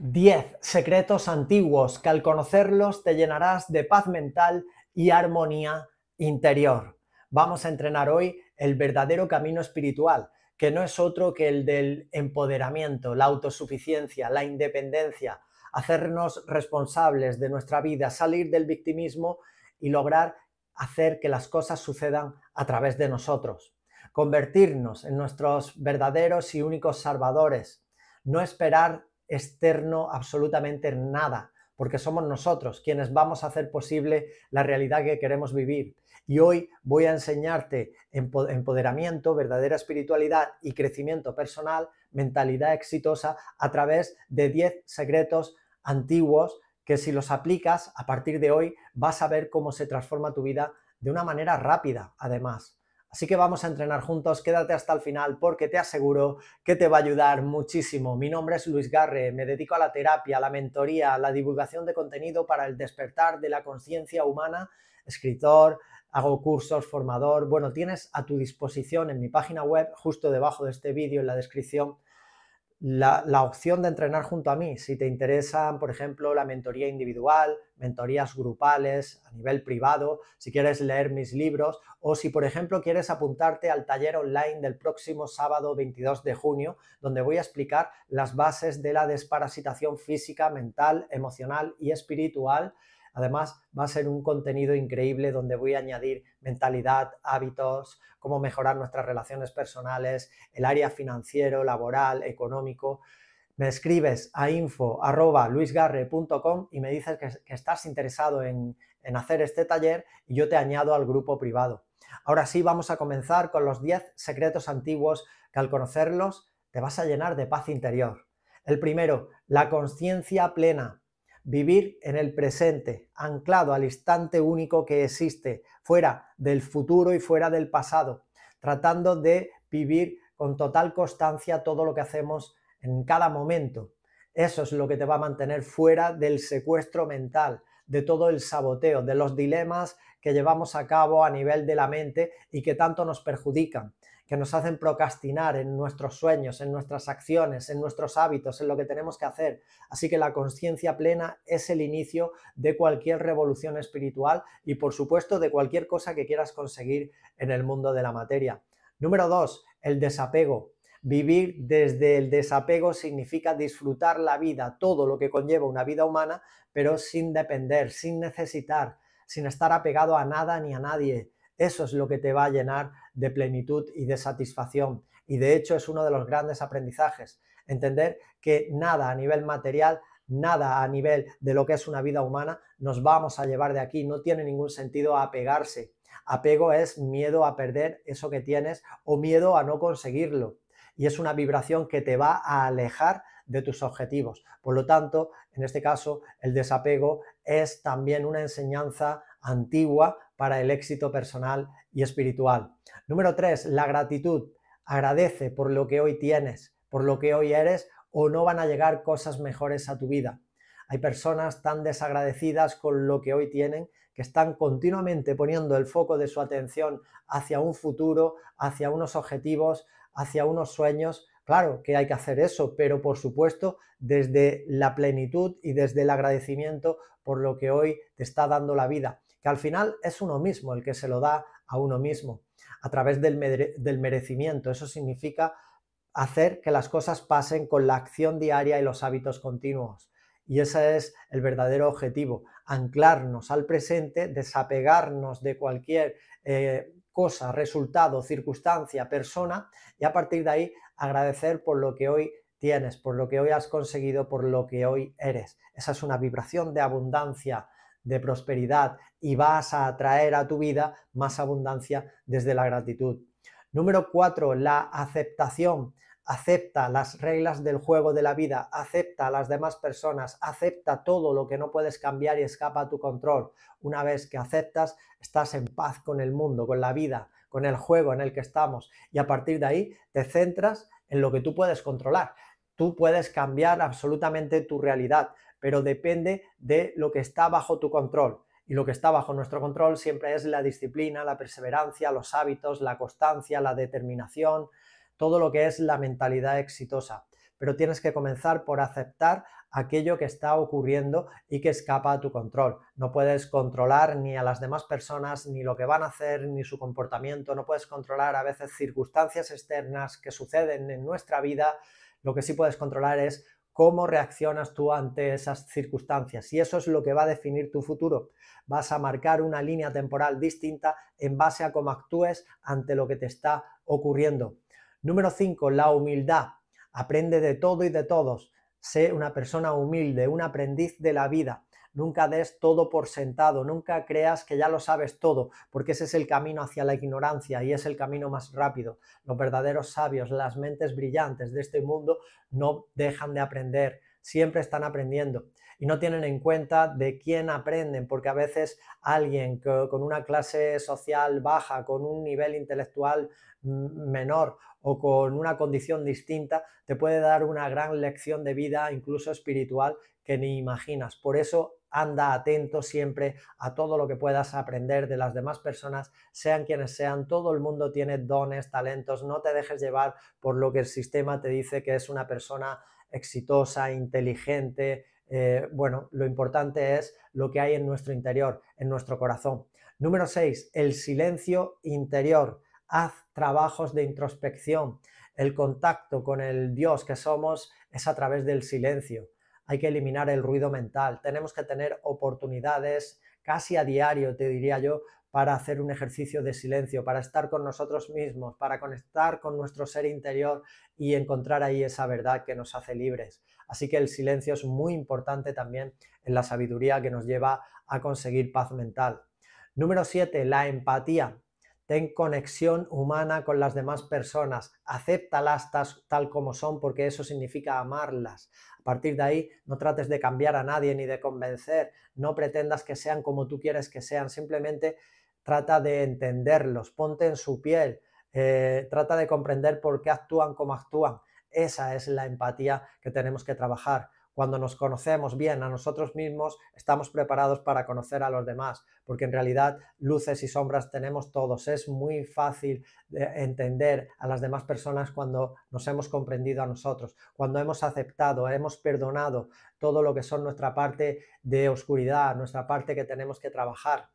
10 secretos antiguos que al conocerlos te llenarás de paz mental y armonía interior. Vamos a entrenar hoy el verdadero camino espiritual, que no es otro que el del empoderamiento, la autosuficiencia, la independencia, hacernos responsables de nuestra vida, salir del victimismo y lograr hacer que las cosas sucedan a través de nosotros, convertirnos en nuestros verdaderos y únicos salvadores, no esperar externo absolutamente nada, porque somos nosotros quienes vamos a hacer posible la realidad que queremos vivir. Y hoy voy a enseñarte empoderamiento, verdadera espiritualidad y crecimiento personal, mentalidad exitosa, a través de 10 secretos antiguos que si los aplicas a partir de hoy vas a ver cómo se transforma tu vida de una manera rápida, además. Así que vamos a entrenar juntos, quédate hasta el final porque te aseguro que te va a ayudar muchísimo. Mi nombre es Luis Garre, me dedico a la terapia, la mentoría, la divulgación de contenido para el despertar de la conciencia humana, escritor, hago cursos, formador. Bueno, tienes a tu disposición en mi página web, justo debajo de este vídeo, en la descripción, la, opción de entrenar junto a mí. Si te interesan, por ejemplo, la mentoría individual, mentorías grupales a nivel privado, si quieres leer mis libros o si, por ejemplo, quieres apuntarte al taller online del próximo sábado 22 de junio, donde voy a explicar las bases de la desparasitación física, mental, emocional y espiritual Además, va a ser un contenido increíble donde voy a añadir mentalidad, hábitos, cómo mejorar nuestras relaciones personales, el área financiero, laboral, económico. Me escribes a info.luisgarre.com y me dices que, estás interesado en, en hacer este taller y yo te añado al grupo privado. Ahora sí, vamos a comenzar con los 10 secretos antiguos que al conocerlos te vas a llenar de paz interior. El primero, la conciencia plena vivir en el presente, anclado al instante único que existe, fuera del futuro y fuera del pasado, tratando de vivir con total constancia todo lo que hacemos en cada momento. Eso es lo que te va a mantener fuera del secuestro mental, de todo el saboteo, de los dilemas que llevamos a cabo a nivel de la mente y que tanto nos perjudican que nos hacen procrastinar en nuestros sueños, en nuestras acciones, en nuestros hábitos, en lo que tenemos que hacer. Así que la conciencia plena es el inicio de cualquier revolución espiritual y por supuesto de cualquier cosa que quieras conseguir en el mundo de la materia. Número dos, el desapego. Vivir desde el desapego significa disfrutar la vida, todo lo que conlleva una vida humana, pero sin depender, sin necesitar, sin estar apegado a nada ni a nadie, eso es lo que te va a llenar de plenitud y de satisfacción. Y de hecho es uno de los grandes aprendizajes, entender que nada a nivel material, nada a nivel de lo que es una vida humana, nos vamos a llevar de aquí. No tiene ningún sentido apegarse. Apego es miedo a perder eso que tienes o miedo a no conseguirlo. Y es una vibración que te va a alejar de tus objetivos. Por lo tanto, en este caso, el desapego es también una enseñanza antigua para el éxito personal y espiritual. Número tres, la gratitud. Agradece por lo que hoy tienes, por lo que hoy eres, o no van a llegar cosas mejores a tu vida. Hay personas tan desagradecidas con lo que hoy tienen que están continuamente poniendo el foco de su atención hacia un futuro, hacia unos objetivos, hacia unos sueños. Claro que hay que hacer eso, pero por supuesto desde la plenitud y desde el agradecimiento por lo que hoy te está dando la vida que al final es uno mismo el que se lo da a uno mismo, a través del, merecimiento. Eso significa hacer que las cosas pasen con la acción diaria y los hábitos continuos. Y ese es el verdadero objetivo, anclarnos al presente, desapegarnos de cualquier eh, cosa, resultado, circunstancia, persona y a partir de ahí agradecer por lo que hoy tienes, por lo que hoy has conseguido, por lo que hoy eres. Esa es una vibración de abundancia de prosperidad y vas a atraer a tu vida más abundancia desde la gratitud. Número cuatro, la aceptación. Acepta las reglas del juego de la vida, acepta a las demás personas, acepta todo lo que no puedes cambiar y escapa a tu control. Una vez que aceptas, estás en paz con el mundo, con la vida, con el juego en el que estamos y a partir de ahí te centras en lo que tú puedes controlar. Tú puedes cambiar absolutamente tu realidad pero depende de lo que está bajo tu control. Y lo que está bajo nuestro control siempre es la disciplina, la perseverancia, los hábitos, la constancia, la determinación, todo lo que es la mentalidad exitosa. Pero tienes que comenzar por aceptar aquello que está ocurriendo y que escapa a tu control. No puedes controlar ni a las demás personas, ni lo que van a hacer, ni su comportamiento. No puedes controlar a veces circunstancias externas que suceden en nuestra vida. Lo que sí puedes controlar es cómo reaccionas tú ante esas circunstancias. Y eso es lo que va a definir tu futuro. Vas a marcar una línea temporal distinta en base a cómo actúes ante lo que te está ocurriendo. Número 5, la humildad. Aprende de todo y de todos. Sé una persona humilde, un aprendiz de la vida. Nunca des todo por sentado, nunca creas que ya lo sabes todo, porque ese es el camino hacia la ignorancia y es el camino más rápido. Los verdaderos sabios, las mentes brillantes de este mundo no dejan de aprender, siempre están aprendiendo y no tienen en cuenta de quién aprenden, porque a veces alguien con una clase social baja, con un nivel intelectual mm, menor o con una condición distinta, te puede dar una gran lección de vida, incluso espiritual, que ni imaginas. Por eso anda atento siempre a todo lo que puedas aprender de las demás personas, sean quienes sean, todo el mundo tiene dones, talentos, no te dejes llevar por lo que el sistema te dice que es una persona exitosa, inteligente, eh, bueno, lo importante es lo que hay en nuestro interior, en nuestro corazón. Número 6, el silencio interior. Haz trabajos de introspección. El contacto con el Dios que somos es a través del silencio. Hay que eliminar el ruido mental. Tenemos que tener oportunidades casi a diario, te diría yo, para hacer un ejercicio de silencio, para estar con nosotros mismos, para conectar con nuestro ser interior y encontrar ahí esa verdad que nos hace libres. Así que el silencio es muy importante también en la sabiduría que nos lleva a conseguir paz mental. Número 7, la empatía. Ten conexión humana con las demás personas, acéptalas tal como son porque eso significa amarlas. A partir de ahí, no trates de cambiar a nadie ni de convencer, no pretendas que sean como tú quieres que sean, simplemente trata de entenderlos, ponte en su piel, eh, trata de comprender por qué actúan como actúan. Esa es la empatía que tenemos que trabajar. Cuando nos conocemos bien a nosotros mismos, estamos preparados para conocer a los demás, porque en realidad luces y sombras tenemos todos. Es muy fácil eh, entender a las demás personas cuando nos hemos comprendido a nosotros, cuando hemos aceptado, hemos perdonado todo lo que son nuestra parte de oscuridad, nuestra parte que tenemos que trabajar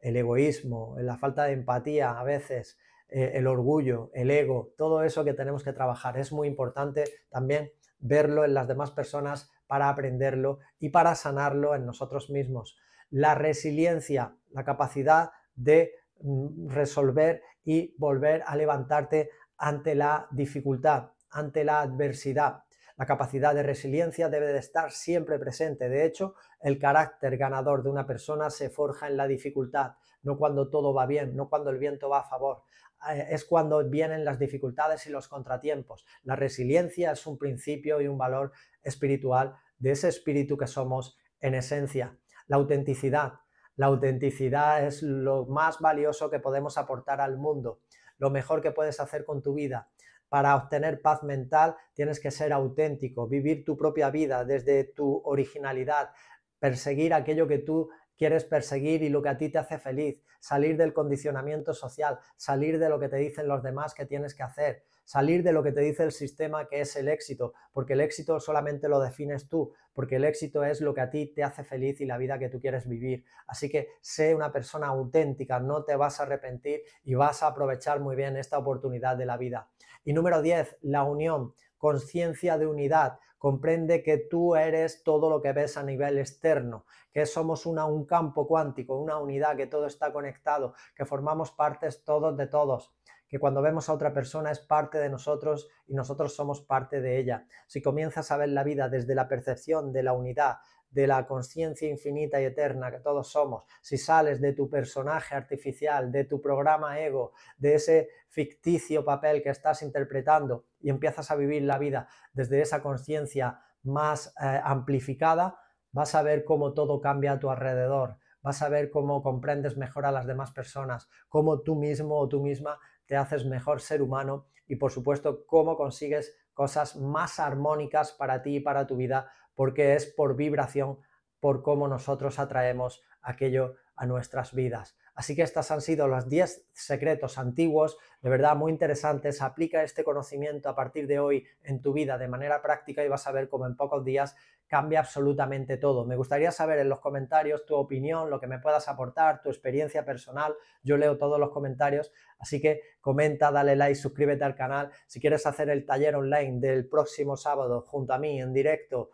el egoísmo, la falta de empatía a veces, eh, el orgullo, el ego, todo eso que tenemos que trabajar. Es muy importante también verlo en las demás personas para aprenderlo y para sanarlo en nosotros mismos. La resiliencia, la capacidad de mm, resolver y volver a levantarte ante la dificultad, ante la adversidad. La capacidad de resiliencia debe de estar siempre presente. De hecho, el carácter ganador de una persona se forja en la dificultad, no cuando todo va bien, no cuando el viento va a favor. Ah, eh, es cuando vienen las dificultades y los contratiempos. La resiliencia es un principio y un valor espiritual de ese espíritu que somos en esencia. La autenticidad. La autenticidad es lo más valioso que podemos aportar al mundo, lo mejor que puedes hacer con tu vida para obtener paz mental tienes que ser auténtico, vivir tu propia vida desde tu originalidad, perseguir aquello que tú quieres perseguir y lo que a ti te hace feliz, salir del condicionamiento social, salir de lo que te dicen los demás que tienes que hacer, salir de lo que te dice el sistema que es el éxito, porque el éxito solamente lo defines tú, porque el éxito es lo que a ti te hace feliz y la vida que tú quieres vivir. Así que sé una persona auténtica, no te vas a arrepentir y vas a aprovechar muy bien esta oportunidad de la vida. Y número 10, la unión, conciencia de unidad. Comprende que tú eres todo lo que ves a nivel externo, que somos una, un campo cuántico, una unidad, que todo está conectado, que formamos partes todos de todos que cuando vemos a otra persona es parte de nosotros y nosotros somos parte de ella. Si comienzas a ver la vida desde la percepción de la unidad, de la conciencia infinita y eterna que todos somos, si sales de tu personaje artificial, de tu programa ego, de ese ficticio papel que estás interpretando y empiezas a vivir la vida desde esa conciencia más eh, amplificada, vas a ver cómo todo cambia a tu alrededor, vas a ver cómo comprendes mejor a las demás personas, cómo tú mismo o tú misma te haces mejor ser humano y por supuesto cómo consigues cosas más armónicas para ti y para tu vida porque es por vibración, por cómo nosotros atraemos aquello a nuestras vidas. Así que estas han sido los 10 secretos antiguos, de verdad muy interesantes. Aplica este conocimiento a partir de hoy en tu vida de manera práctica y vas a ver cómo en pocos días cambia absolutamente todo. Me gustaría saber en los comentarios tu opinión, lo que me puedas aportar, tu experiencia personal. Yo leo todos los comentarios, así que comenta, dale like, suscríbete al canal. Si quieres hacer el taller online del próximo sábado junto a mí en directo,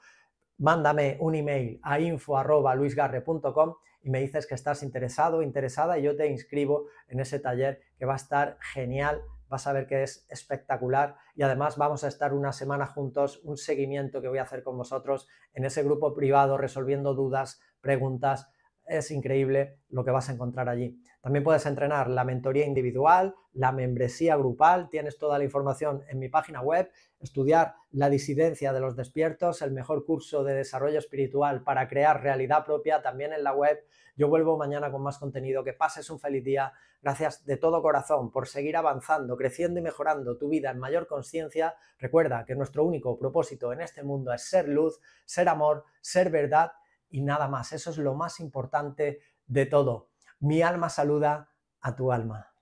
mándame un email a info.luisgarre.com y me dices que estás interesado, interesada, y yo te inscribo en ese taller que va a estar genial, vas a ver que es espectacular y además vamos a estar una semana juntos, un seguimiento que voy a hacer con vosotros en ese grupo privado resolviendo dudas, preguntas, es increíble lo que vas a encontrar allí. También puedes entrenar la mentoría individual, la membresía grupal, tienes toda la información en mi página web, estudiar la disidencia de los despiertos, el mejor curso de desarrollo espiritual para crear realidad propia también en la web. Yo vuelvo mañana con más contenido, que pases un feliz día, gracias de todo corazón por seguir avanzando, creciendo y mejorando tu vida en mayor conciencia. Recuerda que nuestro único propósito en este mundo es ser luz, ser amor, ser verdad y nada más. Eso es lo más importante de todo. Mi alma saluda a tu alma.